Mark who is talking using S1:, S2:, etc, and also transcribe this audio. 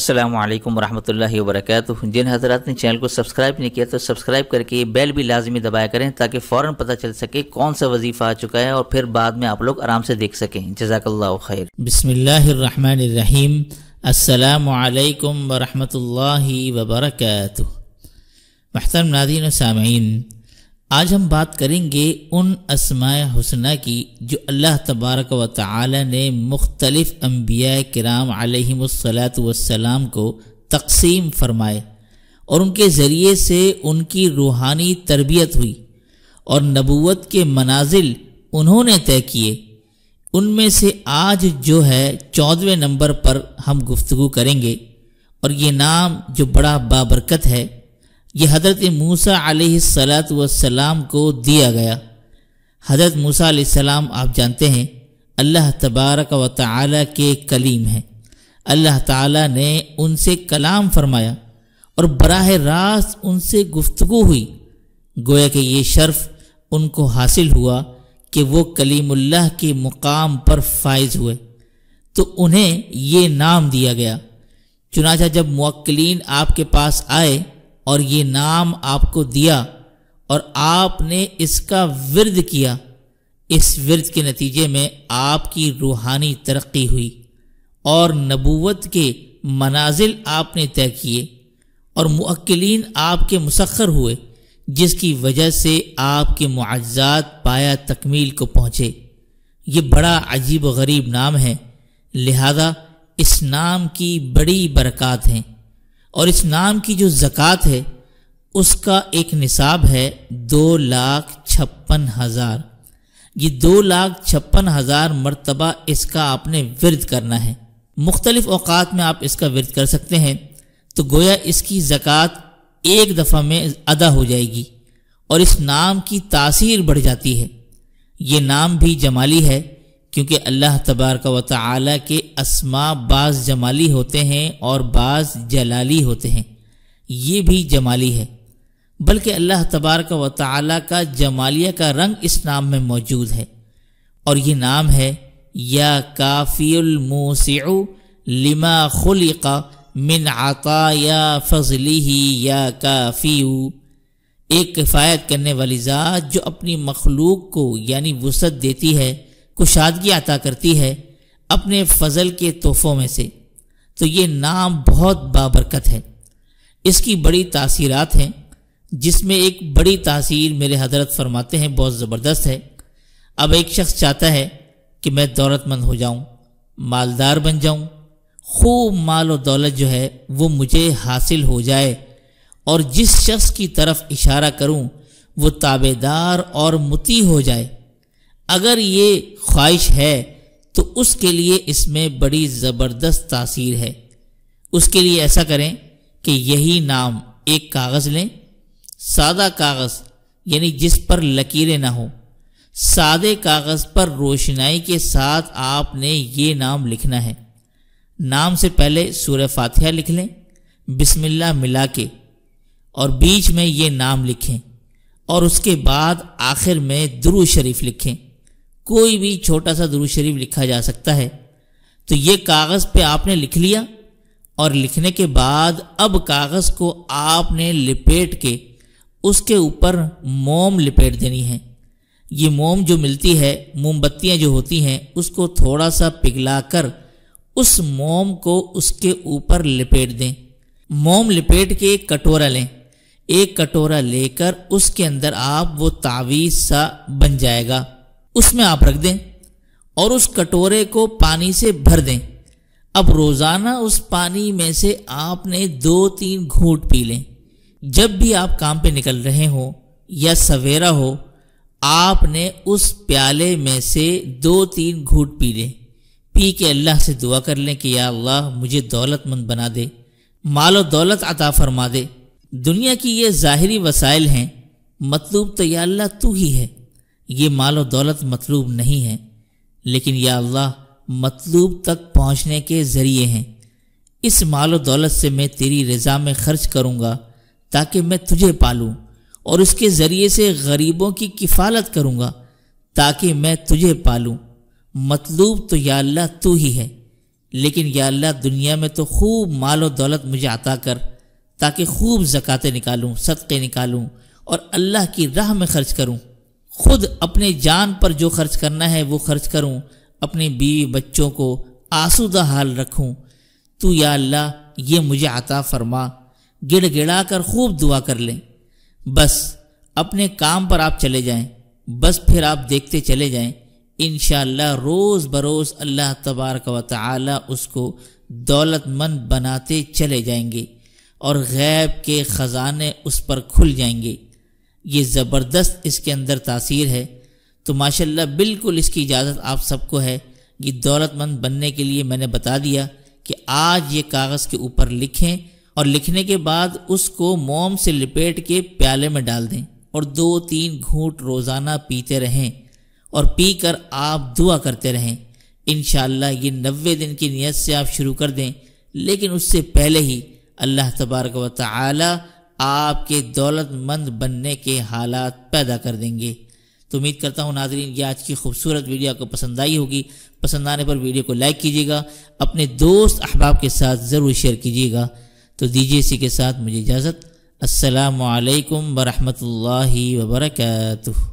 S1: असलम वरहमल वरक जिन हजरात ने चैनल को सब्सक्राइब नहीं किया तो सब्सक्राइब करके बेल भी लाजमी दबाया करें ताकि फ़ौर पता चल सके कौन सा वजीफ़ा आ चुका है और फिर बाद में आप लोग आराम से देख सकें जजाकल्ला खैर बसमीम अल्लाम वरहमल वबरक महतरम नादीन सामीन आज हम बात करेंगे उन असमाय हुसना की जो अल्लाह तबारक व ताली ने मुख्तलिफ़ अम्बिया कराम वसलाम को तकसीम फरमाए और उनके ज़रिए से उनकी रूहानी तरबियत हुई और नबूत के मनाजिल उन्होंने तय किए उनमें से आज जो है चौदहवें नंबर पर हम गुफ्तु करेंगे और ये नाम जो बड़ा बाबरकत है ये हज़रत मूसा सलाम को दिया गया हज़रत मूसा सलाम आप जानते हैं अल्लाह तबारक व ताली के कलीम हैं अल्लाह ताला ने उनसे कलाम फरमाया और बराह रास्त उनसे गुफ्तु हुई गोया कि ये शर्फ उनको हासिल हुआ कि वो कलीमुल्लाह के मुकाम पर फायज़ हुए तो उन्हें ये नाम दिया गया चुनाचा जब मक्लिन आपके पास आए और ये नाम आपको दिया और आपने इसका विरद किया इस विरद के नतीजे में आपकी रूहानी तरक्की हुई और नबूवत के मनाजिल आपने तय किए और मुक्लिन आपके मुसखर हुए जिसकी वजह से आपके मुआजात पाया तकमील को पहुँचे ये बड़ा अजीब गरीब नाम है लिहाजा इस नाम की बड़ी बरक़ात हैं और इस नाम की जो ज़क़़त है उसका एक निसाब है दो लाख छप्पन हज़ार ये दो लाख छप्पन हज़ार मरतबा इसका आपने विरद करना है मुख्तलिफ़ अवकात में आप इसका विरद कर सकते हैं तो गोया इसकी ज़क़़त एक दफ़ा में अदा हो जाएगी और इस नाम की तासीर बढ़ जाती है ये नाम भी जमाली है क्योंकि अल्लाह तबारक व के असमा बाज़ जमाली होते हैं और बाज़ जलाली होते हैं ये भी जमाली है बल्कि अल्लाह तबारक व ताली का जमालिया का रंग इस नाम में मौजूद है और ये नाम है या काफ़ी लिमा खुलिका मिन आका या फजली ही या काफ़ी एक किफ़ायत करने वाली ज़ात जो अपनी मखलूक को यानी वसत देती है कुशादगी अता करती है अपने फजल के तोहफ़ों में से तो ये नाम बहुत बाबरकत है इसकी बड़ी तासीरात हैं जिसमें एक बड़ी तासीर मेरे हजरत फरमाते हैं बहुत ज़बरदस्त है अब एक शख्स चाहता है कि मैं दौलतमंद हो जाऊं, मालदार बन जाऊं, खूब माल और दौलत जो है वो मुझे हासिल हो जाए और जिस शख्स की तरफ इशारा करूं, वो ताबेदार और मुती हो जाए अगर ये ख्वाहिश है तो उसके लिए इसमें बड़ी ज़बरदस्त तासीर है उसके लिए ऐसा करें कि यही नाम एक कागज़ लें सादा कागज़ यानी जिस पर लकीरें ना हों सादे कागज़ पर रोशनाई के साथ आपने ये नाम लिखना है नाम से पहले सूर्य फातिहा लिख लें बिस्मिल्लाह मिला के और बीच में ये नाम लिखें और उसके बाद आखिर में दुरू शरीफ लिखें कोई भी छोटा सा दुरू शरीफ लिखा जा सकता है तो ये कागज़ पे आपने लिख लिया और लिखने के बाद अब कागज़ को आपने लपेट के उसके ऊपर मोम लपेट देनी है ये मोम जो मिलती है मोमबत्तियां जो होती हैं उसको थोड़ा सा पिघलाकर उस मोम को उसके ऊपर लपेट दें मोम लपेट के एक कटोरा लें एक कटोरा लेकर उसके अंदर आप वो तावीज़ सा बन जाएगा उसमें आप रख दें और उस कटोरे को पानी से भर दें अब रोज़ाना उस पानी में से आपने दो तीन घूट पी लें जब भी आप काम पे निकल रहे हो या सवेरा हो आपने उस प्याले में से दो तीन घूट पी लें पी के अल्लाह से दुआ कर लें कि या अल्लाह मुझे दौलतमंद बना दे मालो दौलत अता फरमा दे दुनिया की ये ज़ाहरी वसाइल हैं मतलूब तो या अल्लाह तू ही है ये माल और दौलत मतलूब नहीं है लेकिन या अल्लाह मतलूब तक पहुंचने के ज़रिए हैं इस माल और दौलत से मैं तेरी रज़ा में खर्च करूँगा ताकि मैं तुझे पालूँ और उसके ज़रिए से गरीबों की किफ़ालत करूँगा ताकि मैं तुझे पालूँ मतलूब तो या अल्लाह तू ही है लेकिन या अल्लाह दुनिया में तो खूब माल और दौलत मुझे आता कर ताकि खूब ज़क़ातें निकालूँ सदक़े निकालूँ और अल्लाह की राह में खर्च करूँ खुद अपने जान पर जो खर्च करना है वो खर्च करूं अपने बीवी बच्चों को आसूदा हाल रखूं तू या अल्लाह ये मुझे आता फरमा गिड़ गिड़ा कर खूब दुआ कर लें बस अपने काम पर आप चले जाएं बस फिर आप देखते चले जाएं इन रोज़ बरोज़ अल्लाह तबारक व उसको दौलतमंद बनाते चले जाएंगे और गैब के ख़जाने उस पर खुल जाएंगे ये ज़बरदस्त इसके अंदर तासीर है तो माशाल्लाह बिल्कुल इसकी इजाज़त आप सबको है ये दौलतमंद बनने के लिए मैंने बता दिया कि आज ये कागज़ के ऊपर लिखें और लिखने के बाद उसको मोम से लिपेट के प्याले में डाल दें और दो तीन घूट रोज़ाना पीते रहें और पी कर आप दुआ करते रहें इन ये नबे दिन की नीयत से आप शुरू कर दें लेकिन उससे पहले ही अल्लाह तबारक व ताली आपके दौलतमंद बनने के हालात पैदा कर देंगे तो उम्मीद करता हूँ नाजरीन ये आज की खूबसूरत वीडियो आपको पसंद आई होगी पसंद आने पर वीडियो को लाइक कीजिएगा अपने दोस्त अहबाब के साथ ज़रूर शेयर कीजिएगा तो दीजिए इसी के साथ मुझे इजाज़त असलकम वरहमल वर्का